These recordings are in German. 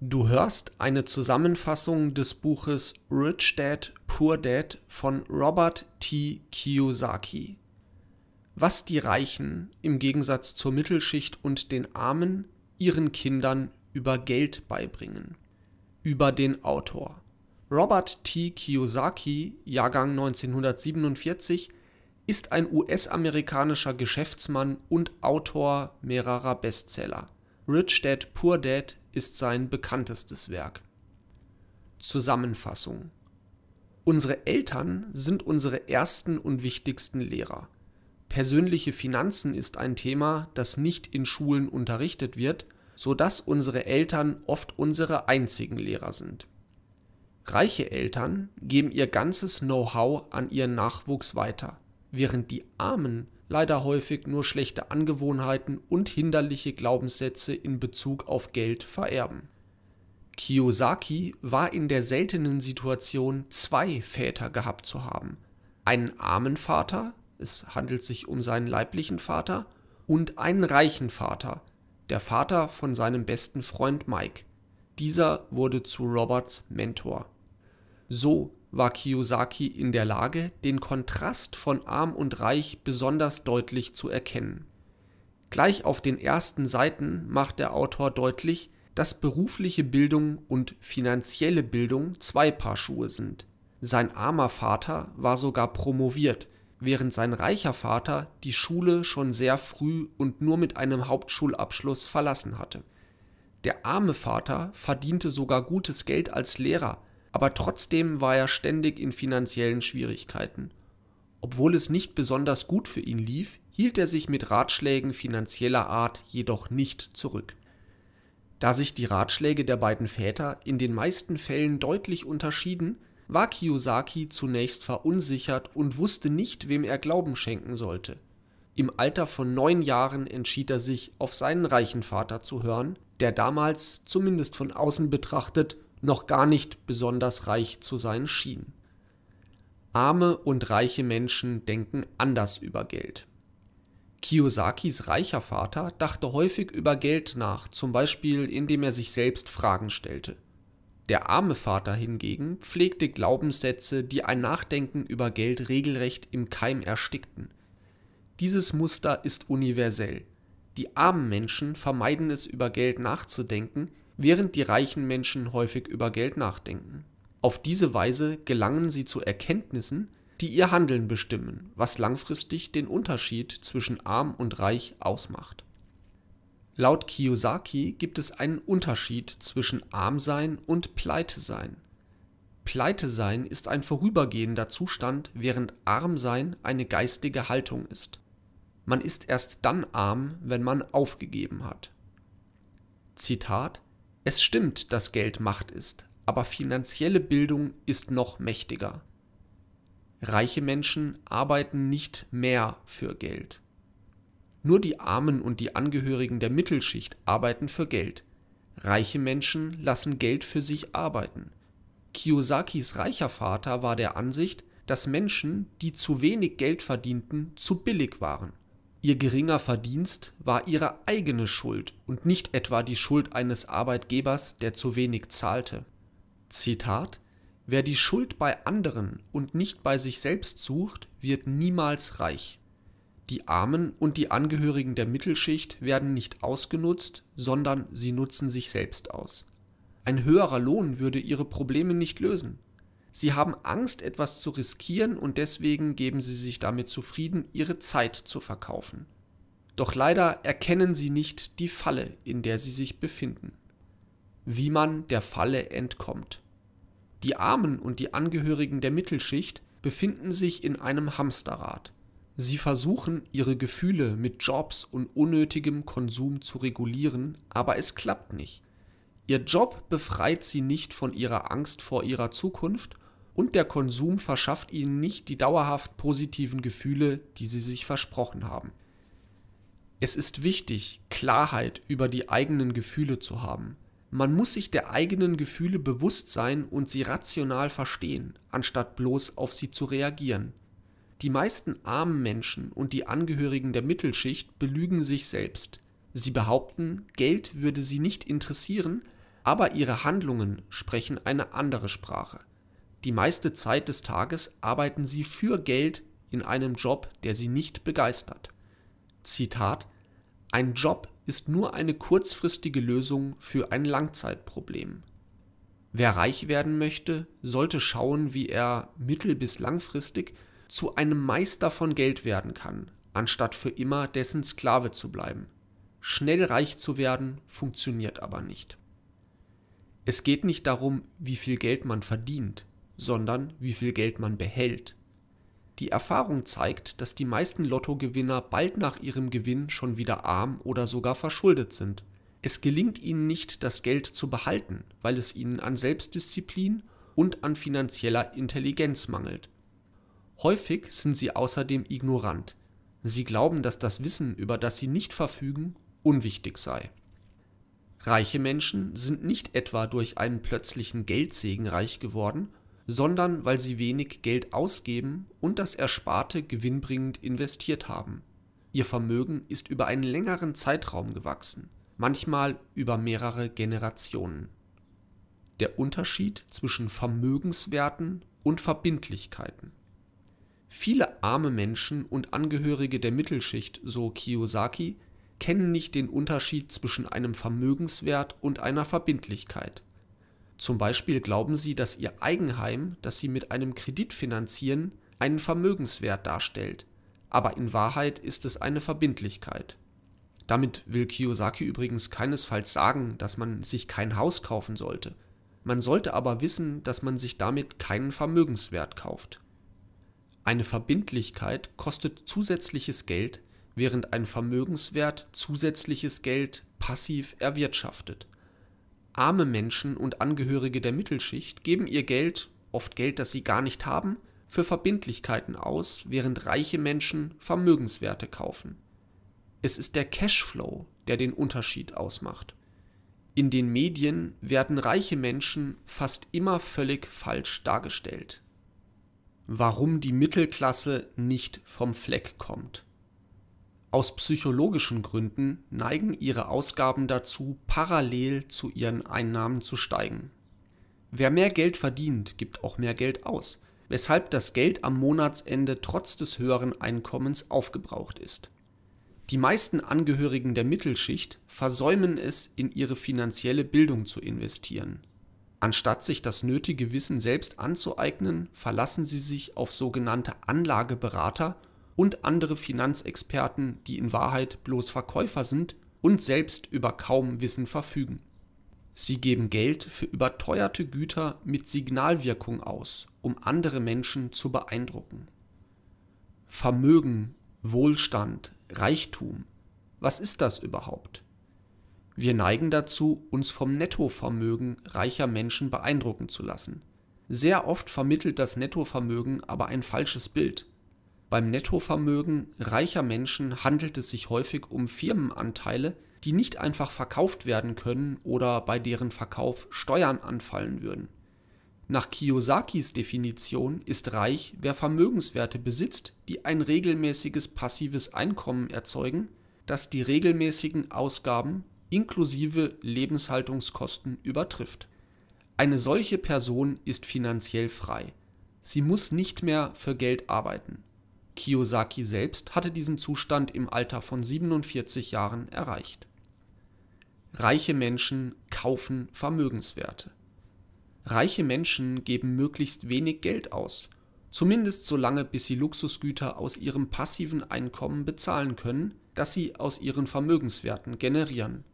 Du hörst eine Zusammenfassung des Buches Rich Dad, Poor Dad von Robert T. Kiyosaki. Was die Reichen im Gegensatz zur Mittelschicht und den Armen ihren Kindern über Geld beibringen. Über den Autor. Robert T. Kiyosaki, Jahrgang 1947, ist ein US-amerikanischer Geschäftsmann und Autor mehrerer Bestseller. Rich Dad, Poor Dad ist sein bekanntestes Werk. Zusammenfassung Unsere Eltern sind unsere ersten und wichtigsten Lehrer. Persönliche Finanzen ist ein Thema, das nicht in Schulen unterrichtet wird, so dass unsere Eltern oft unsere einzigen Lehrer sind. Reiche Eltern geben ihr ganzes Know-how an ihren Nachwuchs weiter, während die Armen leider häufig nur schlechte Angewohnheiten und hinderliche Glaubenssätze in Bezug auf Geld vererben. Kiyosaki war in der seltenen Situation, zwei Väter gehabt zu haben. Einen armen Vater, es handelt sich um seinen leiblichen Vater, und einen reichen Vater, der Vater von seinem besten Freund Mike. Dieser wurde zu Roberts Mentor. So war Kiyosaki in der Lage, den Kontrast von arm und reich besonders deutlich zu erkennen. Gleich auf den ersten Seiten macht der Autor deutlich, dass berufliche Bildung und finanzielle Bildung zwei Paar Schuhe sind. Sein armer Vater war sogar promoviert, während sein reicher Vater die Schule schon sehr früh und nur mit einem Hauptschulabschluss verlassen hatte. Der arme Vater verdiente sogar gutes Geld als Lehrer, aber trotzdem war er ständig in finanziellen Schwierigkeiten. Obwohl es nicht besonders gut für ihn lief, hielt er sich mit Ratschlägen finanzieller Art jedoch nicht zurück. Da sich die Ratschläge der beiden Väter in den meisten Fällen deutlich unterschieden, war Kiyosaki zunächst verunsichert und wusste nicht, wem er Glauben schenken sollte. Im Alter von neun Jahren entschied er sich, auf seinen reichen Vater zu hören, der damals, zumindest von außen betrachtet, noch gar nicht besonders reich zu sein schien. Arme und reiche Menschen denken anders über Geld. Kiyosakis reicher Vater dachte häufig über Geld nach, zum Beispiel indem er sich selbst Fragen stellte. Der arme Vater hingegen pflegte Glaubenssätze, die ein Nachdenken über Geld regelrecht im Keim erstickten. Dieses Muster ist universell. Die armen Menschen vermeiden es, über Geld nachzudenken, während die reichen Menschen häufig über Geld nachdenken. Auf diese Weise gelangen sie zu Erkenntnissen, die ihr Handeln bestimmen, was langfristig den Unterschied zwischen arm und reich ausmacht. Laut Kiyosaki gibt es einen Unterschied zwischen Armsein und Pleitesein. Pleitesein ist ein vorübergehender Zustand, während Armsein eine geistige Haltung ist. Man ist erst dann arm, wenn man aufgegeben hat. Zitat es stimmt, dass Geld Macht ist, aber finanzielle Bildung ist noch mächtiger. Reiche Menschen arbeiten nicht mehr für Geld. Nur die Armen und die Angehörigen der Mittelschicht arbeiten für Geld. Reiche Menschen lassen Geld für sich arbeiten. Kiyosakis reicher Vater war der Ansicht, dass Menschen, die zu wenig Geld verdienten, zu billig waren. Ihr geringer Verdienst war ihre eigene Schuld und nicht etwa die Schuld eines Arbeitgebers, der zu wenig zahlte. Zitat Wer die Schuld bei anderen und nicht bei sich selbst sucht, wird niemals reich. Die Armen und die Angehörigen der Mittelschicht werden nicht ausgenutzt, sondern sie nutzen sich selbst aus. Ein höherer Lohn würde ihre Probleme nicht lösen. Sie haben Angst, etwas zu riskieren und deswegen geben sie sich damit zufrieden, ihre Zeit zu verkaufen. Doch leider erkennen sie nicht die Falle, in der sie sich befinden. Wie man der Falle entkommt. Die Armen und die Angehörigen der Mittelschicht befinden sich in einem Hamsterrad. Sie versuchen, ihre Gefühle mit Jobs und unnötigem Konsum zu regulieren, aber es klappt nicht. Ihr Job befreit sie nicht von ihrer Angst vor ihrer Zukunft und der Konsum verschafft ihnen nicht die dauerhaft positiven Gefühle, die sie sich versprochen haben. Es ist wichtig, Klarheit über die eigenen Gefühle zu haben. Man muss sich der eigenen Gefühle bewusst sein und sie rational verstehen, anstatt bloß auf sie zu reagieren. Die meisten armen Menschen und die Angehörigen der Mittelschicht belügen sich selbst. Sie behaupten, Geld würde sie nicht interessieren, aber ihre Handlungen sprechen eine andere Sprache. Die meiste Zeit des Tages arbeiten sie für Geld in einem Job, der sie nicht begeistert. Zitat Ein Job ist nur eine kurzfristige Lösung für ein Langzeitproblem. Wer reich werden möchte, sollte schauen, wie er mittel- bis langfristig zu einem Meister von Geld werden kann, anstatt für immer dessen Sklave zu bleiben. Schnell reich zu werden funktioniert aber nicht. Es geht nicht darum, wie viel Geld man verdient, sondern wie viel Geld man behält. Die Erfahrung zeigt, dass die meisten Lottogewinner bald nach ihrem Gewinn schon wieder arm oder sogar verschuldet sind. Es gelingt ihnen nicht, das Geld zu behalten, weil es ihnen an Selbstdisziplin und an finanzieller Intelligenz mangelt. Häufig sind sie außerdem ignorant. Sie glauben, dass das Wissen, über das sie nicht verfügen, unwichtig sei. Reiche Menschen sind nicht etwa durch einen plötzlichen Geldsegen reich geworden, sondern weil sie wenig Geld ausgeben und das Ersparte gewinnbringend investiert haben. Ihr Vermögen ist über einen längeren Zeitraum gewachsen, manchmal über mehrere Generationen. Der Unterschied zwischen Vermögenswerten und Verbindlichkeiten. Viele arme Menschen und Angehörige der Mittelschicht, so Kiyosaki, kennen nicht den Unterschied zwischen einem Vermögenswert und einer Verbindlichkeit. Zum Beispiel glauben sie, dass ihr Eigenheim, das sie mit einem Kredit finanzieren, einen Vermögenswert darstellt, aber in Wahrheit ist es eine Verbindlichkeit. Damit will Kiyosaki übrigens keinesfalls sagen, dass man sich kein Haus kaufen sollte. Man sollte aber wissen, dass man sich damit keinen Vermögenswert kauft. Eine Verbindlichkeit kostet zusätzliches Geld, während ein Vermögenswert zusätzliches Geld passiv erwirtschaftet. Arme Menschen und Angehörige der Mittelschicht geben ihr Geld, oft Geld, das sie gar nicht haben, für Verbindlichkeiten aus, während reiche Menschen Vermögenswerte kaufen. Es ist der Cashflow, der den Unterschied ausmacht. In den Medien werden reiche Menschen fast immer völlig falsch dargestellt. Warum die Mittelklasse nicht vom Fleck kommt. Aus psychologischen Gründen neigen ihre Ausgaben dazu, parallel zu ihren Einnahmen zu steigen. Wer mehr Geld verdient, gibt auch mehr Geld aus, weshalb das Geld am Monatsende trotz des höheren Einkommens aufgebraucht ist. Die meisten Angehörigen der Mittelschicht versäumen es, in ihre finanzielle Bildung zu investieren. Anstatt sich das nötige Wissen selbst anzueignen, verlassen sie sich auf sogenannte Anlageberater und andere Finanzexperten, die in Wahrheit bloß Verkäufer sind und selbst über kaum Wissen verfügen. Sie geben Geld für überteuerte Güter mit Signalwirkung aus, um andere Menschen zu beeindrucken. Vermögen, Wohlstand, Reichtum, was ist das überhaupt? Wir neigen dazu, uns vom Nettovermögen reicher Menschen beeindrucken zu lassen. Sehr oft vermittelt das Nettovermögen aber ein falsches Bild. Beim Nettovermögen reicher Menschen handelt es sich häufig um Firmenanteile, die nicht einfach verkauft werden können oder bei deren Verkauf Steuern anfallen würden. Nach Kiyosakis Definition ist reich, wer Vermögenswerte besitzt, die ein regelmäßiges passives Einkommen erzeugen, das die regelmäßigen Ausgaben inklusive Lebenshaltungskosten übertrifft. Eine solche Person ist finanziell frei. Sie muss nicht mehr für Geld arbeiten. Kiyosaki selbst hatte diesen Zustand im Alter von 47 Jahren erreicht. Reiche Menschen kaufen Vermögenswerte. Reiche Menschen geben möglichst wenig Geld aus, zumindest so lange, bis sie Luxusgüter aus ihrem passiven Einkommen bezahlen können, das sie aus ihren Vermögenswerten generieren.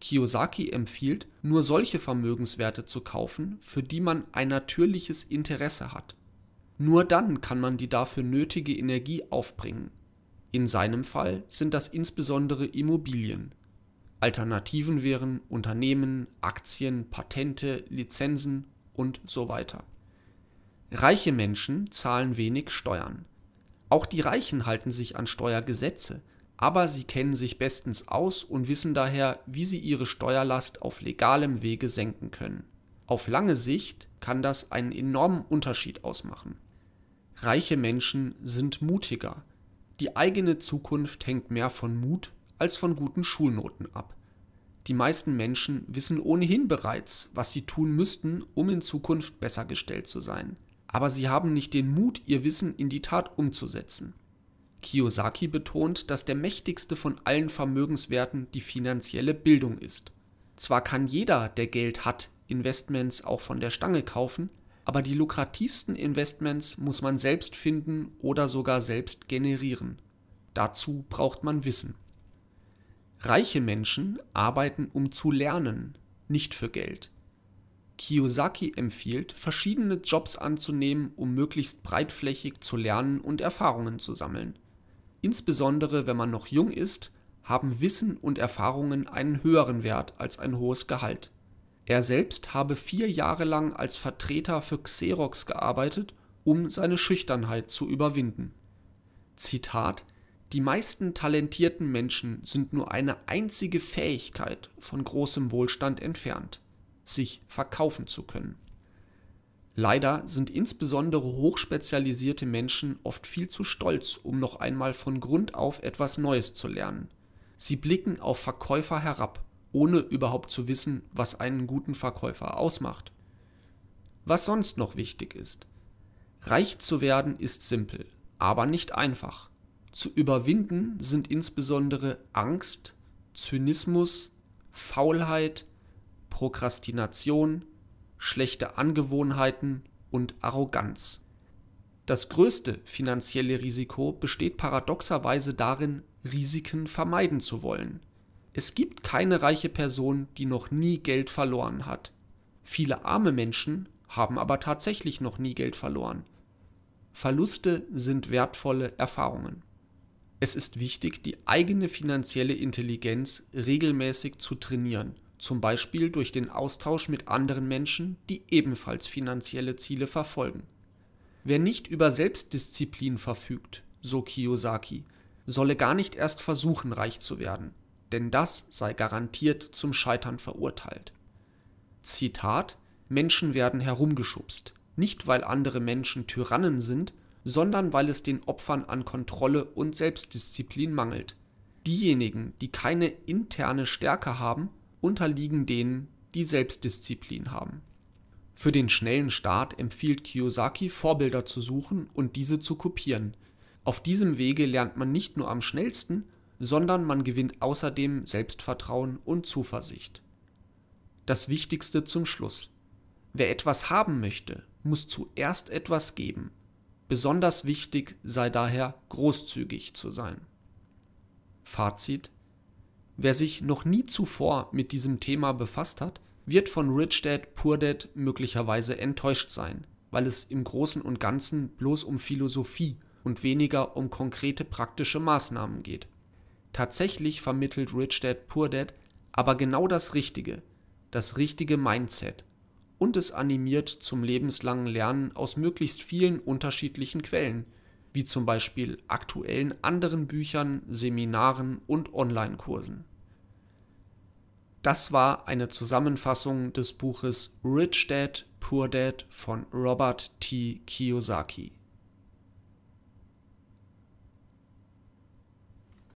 Kiyosaki empfiehlt, nur solche Vermögenswerte zu kaufen, für die man ein natürliches Interesse hat nur dann kann man die dafür nötige Energie aufbringen. In seinem Fall sind das insbesondere Immobilien. Alternativen wären Unternehmen, Aktien, Patente, Lizenzen und so weiter. Reiche Menschen zahlen wenig Steuern. Auch die Reichen halten sich an Steuergesetze, aber sie kennen sich bestens aus und wissen daher, wie sie ihre Steuerlast auf legalem Wege senken können. Auf lange Sicht kann das einen enormen Unterschied ausmachen. Reiche Menschen sind mutiger. Die eigene Zukunft hängt mehr von Mut als von guten Schulnoten ab. Die meisten Menschen wissen ohnehin bereits, was sie tun müssten, um in Zukunft besser gestellt zu sein. Aber sie haben nicht den Mut, ihr Wissen in die Tat umzusetzen. Kiyosaki betont, dass der mächtigste von allen Vermögenswerten die finanzielle Bildung ist. Zwar kann jeder, der Geld hat, Investments auch von der Stange kaufen, aber die lukrativsten Investments muss man selbst finden oder sogar selbst generieren. Dazu braucht man Wissen. Reiche Menschen arbeiten, um zu lernen, nicht für Geld. Kiyosaki empfiehlt, verschiedene Jobs anzunehmen, um möglichst breitflächig zu lernen und Erfahrungen zu sammeln. Insbesondere wenn man noch jung ist, haben Wissen und Erfahrungen einen höheren Wert als ein hohes Gehalt. Er selbst habe vier Jahre lang als Vertreter für Xerox gearbeitet, um seine Schüchternheit zu überwinden. Zitat Die meisten talentierten Menschen sind nur eine einzige Fähigkeit von großem Wohlstand entfernt, sich verkaufen zu können. Leider sind insbesondere hochspezialisierte Menschen oft viel zu stolz, um noch einmal von Grund auf etwas Neues zu lernen. Sie blicken auf Verkäufer herab ohne überhaupt zu wissen, was einen guten Verkäufer ausmacht. Was sonst noch wichtig ist. Reich zu werden ist simpel, aber nicht einfach. Zu überwinden sind insbesondere Angst, Zynismus, Faulheit, Prokrastination, schlechte Angewohnheiten und Arroganz. Das größte finanzielle Risiko besteht paradoxerweise darin, Risiken vermeiden zu wollen. Es gibt keine reiche Person, die noch nie Geld verloren hat. Viele arme Menschen haben aber tatsächlich noch nie Geld verloren. Verluste sind wertvolle Erfahrungen. Es ist wichtig, die eigene finanzielle Intelligenz regelmäßig zu trainieren, zum Beispiel durch den Austausch mit anderen Menschen, die ebenfalls finanzielle Ziele verfolgen. Wer nicht über Selbstdisziplin verfügt, so Kiyosaki, solle gar nicht erst versuchen, reich zu werden denn das sei garantiert zum Scheitern verurteilt. Zitat Menschen werden herumgeschubst, nicht weil andere Menschen Tyrannen sind, sondern weil es den Opfern an Kontrolle und Selbstdisziplin mangelt. Diejenigen, die keine interne Stärke haben, unterliegen denen, die Selbstdisziplin haben. Für den schnellen Start empfiehlt Kiyosaki, Vorbilder zu suchen und diese zu kopieren. Auf diesem Wege lernt man nicht nur am schnellsten, sondern man gewinnt außerdem Selbstvertrauen und Zuversicht. Das Wichtigste zum Schluss. Wer etwas haben möchte, muss zuerst etwas geben. Besonders wichtig sei daher großzügig zu sein. Fazit. Wer sich noch nie zuvor mit diesem Thema befasst hat, wird von Rich Dad Poor Dad möglicherweise enttäuscht sein, weil es im Großen und Ganzen bloß um Philosophie und weniger um konkrete praktische Maßnahmen geht. Tatsächlich vermittelt Rich Dad Poor Dad aber genau das Richtige, das richtige Mindset und es animiert zum lebenslangen Lernen aus möglichst vielen unterschiedlichen Quellen, wie zum Beispiel aktuellen anderen Büchern, Seminaren und Online-Kursen. Das war eine Zusammenfassung des Buches Rich Dad, Poor Dad von Robert T. Kiyosaki.